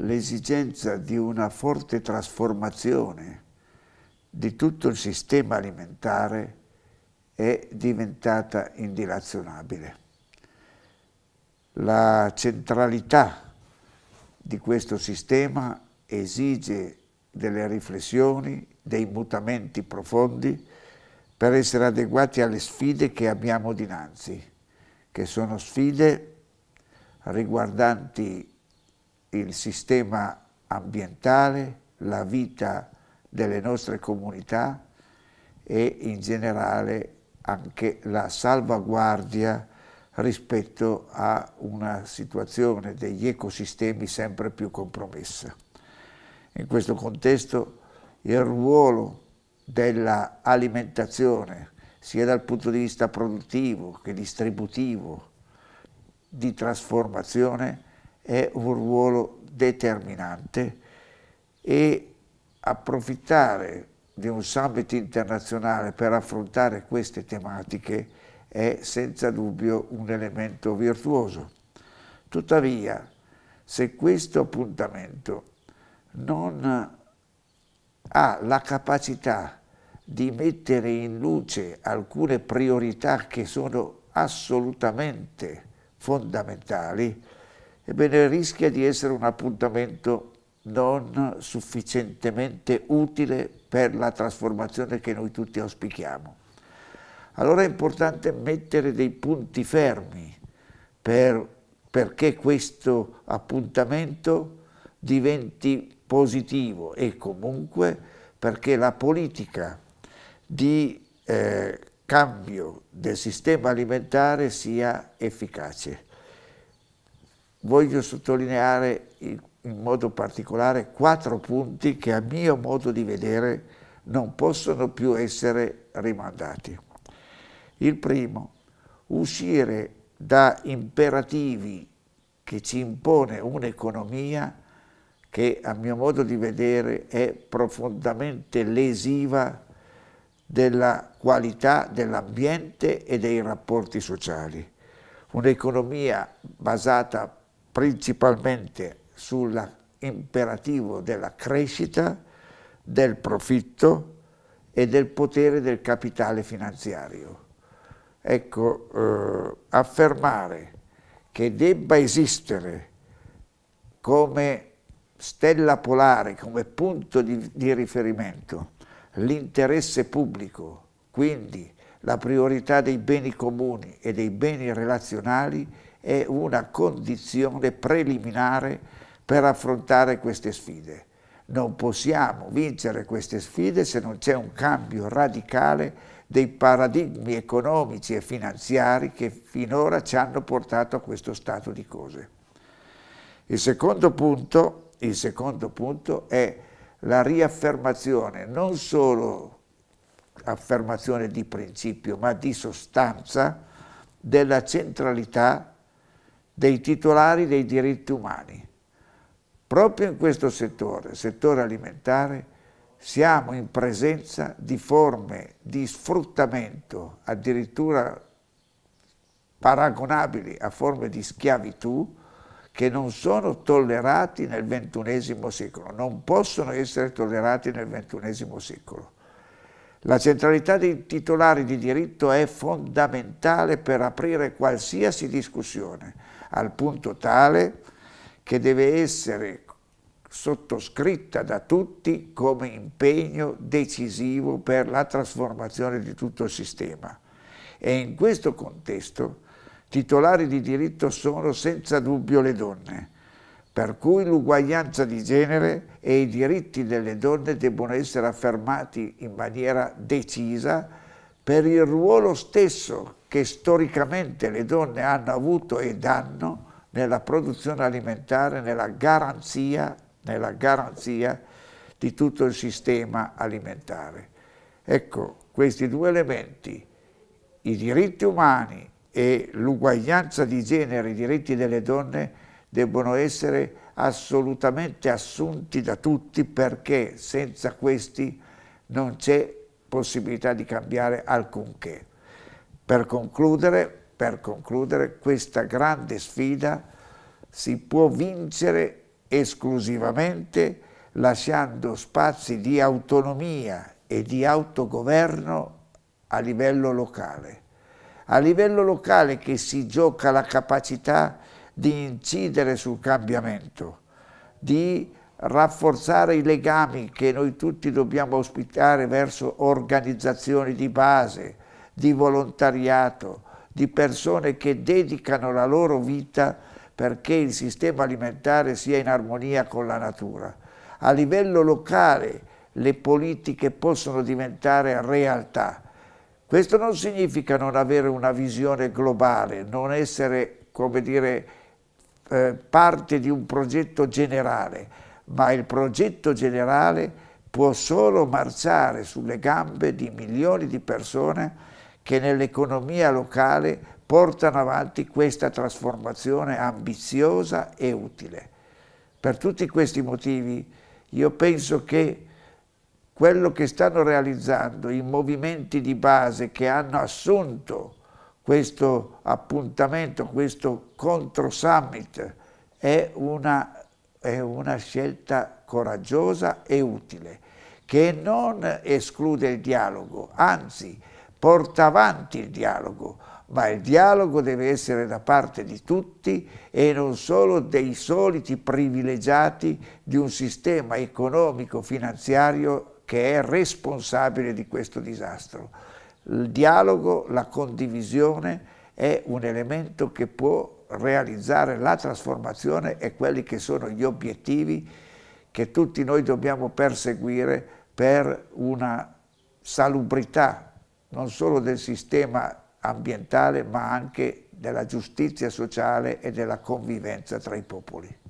l'esigenza di una forte trasformazione di tutto il sistema alimentare è diventata indilazionabile. La centralità di questo sistema esige delle riflessioni, dei mutamenti profondi per essere adeguati alle sfide che abbiamo dinanzi, che sono sfide riguardanti il sistema ambientale, la vita delle nostre comunità e in generale anche la salvaguardia rispetto a una situazione degli ecosistemi sempre più compromessa. In questo contesto il ruolo dell'alimentazione, sia dal punto di vista produttivo che distributivo, di trasformazione, è un ruolo determinante e approfittare di un summit internazionale per affrontare queste tematiche è senza dubbio un elemento virtuoso. Tuttavia, se questo appuntamento non ha la capacità di mettere in luce alcune priorità che sono assolutamente fondamentali, ebbene rischia di essere un appuntamento non sufficientemente utile per la trasformazione che noi tutti auspichiamo. Allora è importante mettere dei punti fermi per, perché questo appuntamento diventi positivo e comunque perché la politica di eh, cambio del sistema alimentare sia efficace voglio sottolineare in, modo particolare quattro punti che a mio modo di vedere non possono più essere rimandati. Il primo, uscire da imperativi che ci impone un'economia che a mio modo di vedere è profondamente lesiva della qualità dell'ambiente e dei rapporti sociali. Un'economia basata principalmente sull'imperativo della crescita, del profitto e del potere del capitale finanziario. Ecco, eh, affermare che debba esistere come stella polare, come punto di, di riferimento, l'interesse pubblico, quindi la priorità dei beni comuni e dei beni relazionali, è una condizione preliminare per affrontare queste sfide. Non possiamo vincere queste sfide se non c'è un cambio radicale dei paradigmi economici e finanziari che finora ci hanno portato a questo stato di cose. Il secondo punto, il secondo punto è la riaffermazione, non solo affermazione di principio, ma di sostanza della centralità dei titolari dei diritti umani. Proprio in questo settore, settore alimentare, siamo in presenza di forme di sfruttamento addirittura paragonabili a forme di schiavitù che non sono tollerati nel XXI secolo, non possono essere tollerati nel XXI secolo. La centralità dei titolari di diritto è fondamentale per aprire qualsiasi discussione, al punto tale che deve essere sottoscritta da tutti come impegno decisivo per la trasformazione di tutto il sistema. E in questo contesto titolari di diritto sono senza dubbio le donne, per cui l'uguaglianza di genere e i diritti delle donne debbono essere affermati in maniera decisa per il ruolo stesso che storicamente le donne hanno avuto e danno nella produzione alimentare, nella garanzia, nella garanzia di tutto il sistema alimentare. Ecco, questi due elementi, i diritti umani e l'uguaglianza di genere, i diritti delle donne, debbono essere assolutamente assunti da tutti perché senza questi non c'è possibilità di cambiare alcunché. Per concludere, per concludere, questa grande sfida si può vincere esclusivamente lasciando spazi di autonomia e di autogoverno a livello locale. A livello locale che si gioca la capacità di incidere sul cambiamento, di rafforzare i legami che noi tutti dobbiamo ospitare verso organizzazioni di base, di volontariato, di persone che dedicano la loro vita perché il sistema alimentare sia in armonia con la natura. A livello locale le politiche possono diventare realtà. Questo non significa non avere una visione globale, non essere, come dire, eh, parte di un progetto generale, ma il progetto generale può solo marciare sulle gambe di milioni di persone che nell'economia locale portano avanti questa trasformazione ambiziosa e utile. Per tutti questi motivi io penso che quello che stanno realizzando i movimenti di base che hanno assunto questo appuntamento, questo controsummit è una, è una scelta coraggiosa e utile che non esclude il dialogo, anzi porta avanti il dialogo, ma il dialogo deve essere da parte di tutti e non solo dei soliti privilegiati di un sistema economico-finanziario che è responsabile di questo disastro il dialogo, la condivisione è un elemento che può realizzare la trasformazione e quelli che sono gli obiettivi che tutti noi dobbiamo perseguire per una salubrità non solo del sistema ambientale ma anche della giustizia sociale e della convivenza tra i popoli.